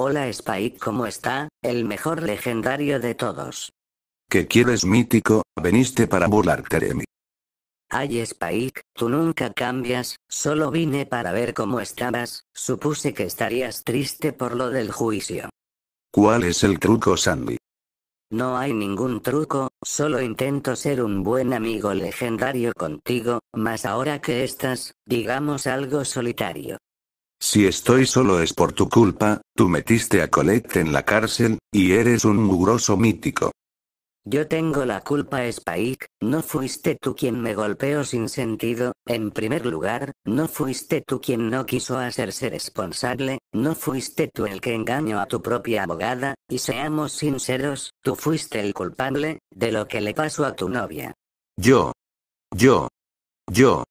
Hola Spike, ¿cómo está? El mejor legendario de todos. ¿Qué quieres, mítico? Veniste para burlarte de mí. Ay Spike, tú nunca cambias, solo vine para ver cómo estabas, supuse que estarías triste por lo del juicio. ¿Cuál es el truco, Sandy? No hay ningún truco, solo intento ser un buen amigo legendario contigo, más ahora que estás, digamos algo solitario. Si estoy solo es por tu culpa, tú metiste a Colette en la cárcel, y eres un mugroso mítico. Yo tengo la culpa, Spike, no fuiste tú quien me golpeó sin sentido, en primer lugar, no fuiste tú quien no quiso hacerse responsable, no fuiste tú el que engañó a tu propia abogada, y seamos sinceros, tú fuiste el culpable, de lo que le pasó a tu novia. Yo. Yo. Yo.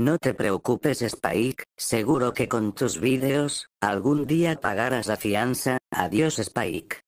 No te preocupes Spike, seguro que con tus videos algún día pagarás la fianza, adiós Spike.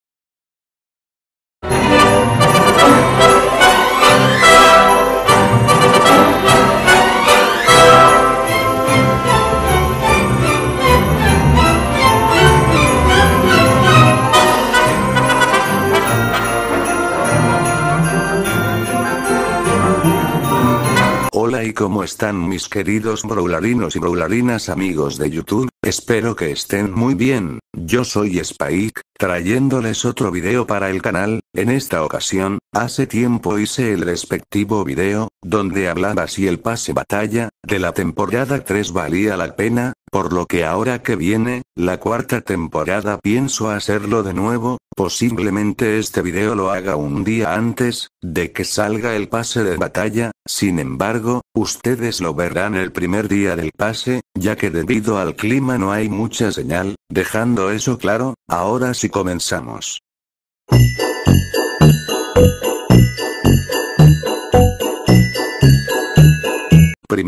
cómo están mis queridos brawlarinos y brawlarinas amigos de YouTube, espero que estén muy bien, yo soy Spike, trayéndoles otro video para el canal, en esta ocasión, hace tiempo hice el respectivo video, donde hablaba si el pase batalla, de la temporada 3 valía la pena, por lo que ahora que viene, la cuarta temporada pienso hacerlo de nuevo, Posiblemente este video lo haga un día antes, de que salga el pase de batalla, sin embargo, ustedes lo verán el primer día del pase, ya que debido al clima no hay mucha señal, dejando eso claro, ahora sí comenzamos.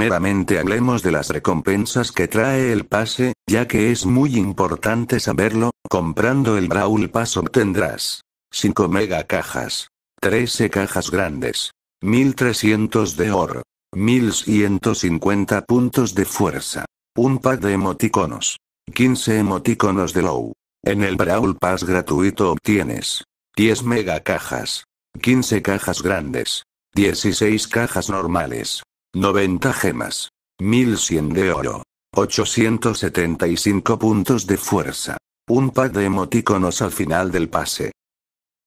Primeramente hablemos de las recompensas que trae el pase, ya que es muy importante saberlo, comprando el Brawl Pass obtendrás 5 mega cajas, 13 cajas grandes, 1300 de oro, 1150 puntos de fuerza, un pack de emoticonos, 15 emoticonos de low. En el Brawl Pass gratuito obtienes 10 mega cajas, 15 cajas grandes, 16 cajas normales, 90 gemas. 1100 de oro. 875 puntos de fuerza. Un pack de emoticonos al final del pase.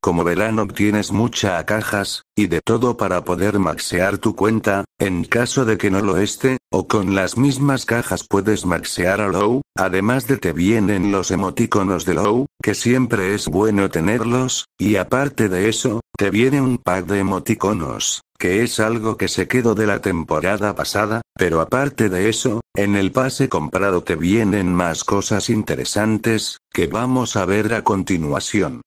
Como verán obtienes mucha cajas, y de todo para poder maxear tu cuenta, en caso de que no lo esté, o con las mismas cajas puedes maxear a Low, además de te vienen los emoticonos de Low, que siempre es bueno tenerlos, y aparte de eso, te viene un pack de emoticonos, que es algo que se quedó de la temporada pasada, pero aparte de eso, en el pase comprado te vienen más cosas interesantes, que vamos a ver a continuación.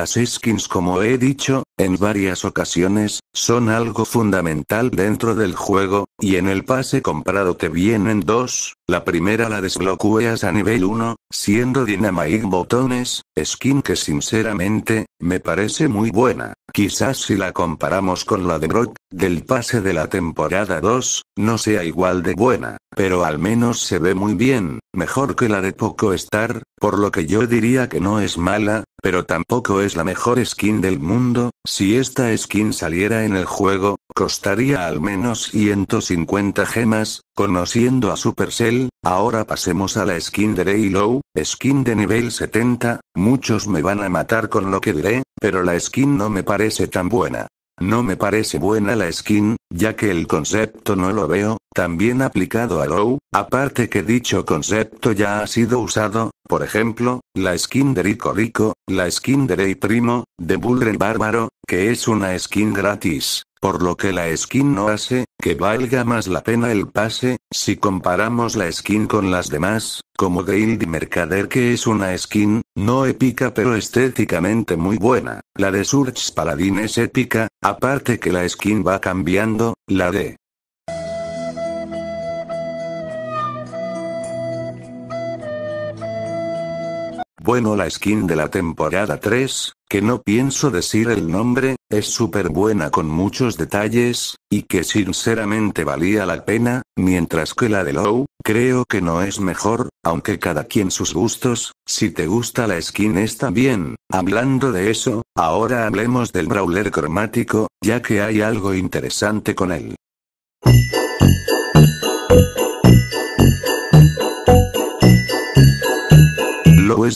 Las skins como he dicho, en varias ocasiones, son algo fundamental dentro del juego, y en el pase comprado te vienen dos, la primera la desbloqueas a nivel 1, siendo Dynamite Botones, skin que sinceramente, me parece muy buena, quizás si la comparamos con la de Brock, del pase de la temporada 2, no sea igual de buena, pero al menos se ve muy bien, mejor que la de Poco estar, por lo que yo diría que no es mala, pero tampoco es la mejor skin del mundo, si esta skin saliera en el juego, costaría al menos 150 gemas, conociendo a Supercell, ahora pasemos a la skin de Raylow, skin de nivel 70, muchos me van a matar con lo que diré, pero la skin no me parece tan buena, no me parece buena la skin, ya que el concepto no lo veo, también aplicado a Low, aparte que dicho concepto ya ha sido usado, por ejemplo, la skin de Rico Rico, la skin de Rey Primo, de Bullren Bárbaro, que es una skin gratis. Por lo que la skin no hace, que valga más la pena el pase, si comparamos la skin con las demás, como Guild Mercader que es una skin, no épica pero estéticamente muy buena, la de Surge Paladin es épica, aparte que la skin va cambiando, la de bueno la skin de la temporada 3, que no pienso decir el nombre, es súper buena con muchos detalles, y que sinceramente valía la pena, mientras que la de Low, creo que no es mejor, aunque cada quien sus gustos, si te gusta la skin está bien, hablando de eso, ahora hablemos del brawler cromático, ya que hay algo interesante con él.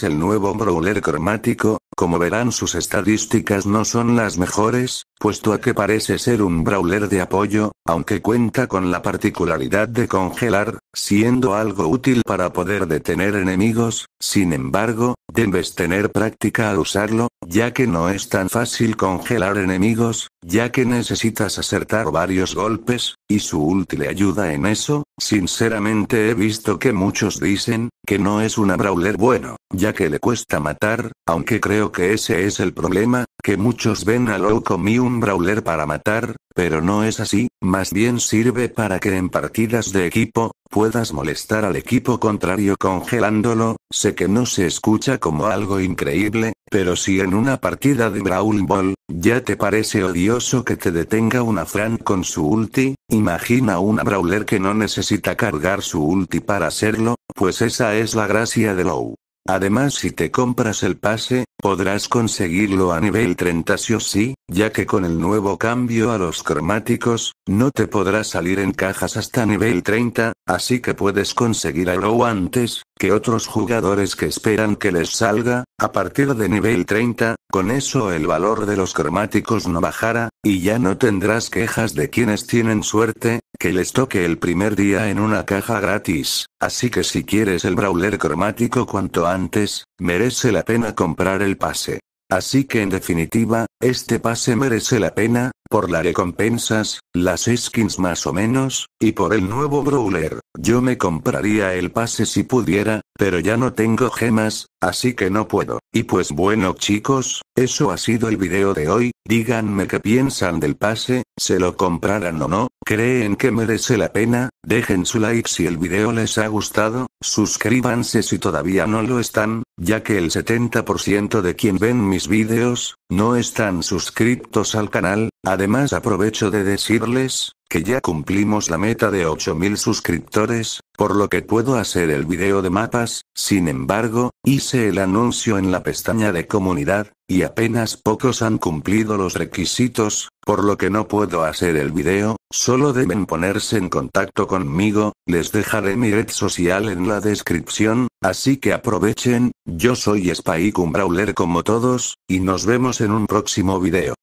el nuevo Brawler cromático, como verán sus estadísticas no son las mejores, puesto a que parece ser un brawler de apoyo, aunque cuenta con la particularidad de congelar, siendo algo útil para poder detener enemigos, sin embargo, debes tener práctica al usarlo, ya que no es tan fácil congelar enemigos, ya que necesitas acertar varios golpes, y su útil ayuda en eso, sinceramente he visto que muchos dicen, que no es una brawler bueno, ya que le cuesta matar, aunque creo que ese es el problema, que muchos ven a loco Miu un brawler para matar, pero no es así, más bien sirve para que en partidas de equipo, puedas molestar al equipo contrario congelándolo, sé que no se escucha como algo increíble, pero si en una partida de Brawl Ball, ya te parece odioso que te detenga una Fran con su ulti, imagina una brawler que no necesita cargar su ulti para hacerlo, pues esa es la gracia de Low. Además si te compras el pase, podrás conseguirlo a nivel 30 sí o sí, ya que con el nuevo cambio a los cromáticos, no te podrás salir en cajas hasta nivel 30, así que puedes conseguir a Row antes, que otros jugadores que esperan que les salga, a partir de nivel 30, con eso el valor de los cromáticos no bajará, y ya no tendrás quejas de quienes tienen suerte, que les toque el primer día en una caja gratis, así que si quieres el brawler cromático cuanto antes, merece la pena comprar el pase. Así que en definitiva, este pase merece la pena, por las recompensas, las skins más o menos, y por el nuevo brawler, yo me compraría el pase si pudiera, pero ya no tengo gemas, así que no puedo. Y pues bueno chicos, eso ha sido el video de hoy, díganme qué piensan del pase, se lo comprarán o no, creen que merece la pena, dejen su like si el video les ha gustado, suscríbanse si todavía no lo están, ya que el 70% de quien ven mis videos, no están suscritos al canal, Además aprovecho de decirles, que ya cumplimos la meta de 8000 suscriptores, por lo que puedo hacer el video de mapas, sin embargo, hice el anuncio en la pestaña de comunidad, y apenas pocos han cumplido los requisitos, por lo que no puedo hacer el video, solo deben ponerse en contacto conmigo, les dejaré mi red social en la descripción, así que aprovechen, yo soy Spycum Brawler como todos, y nos vemos en un próximo video.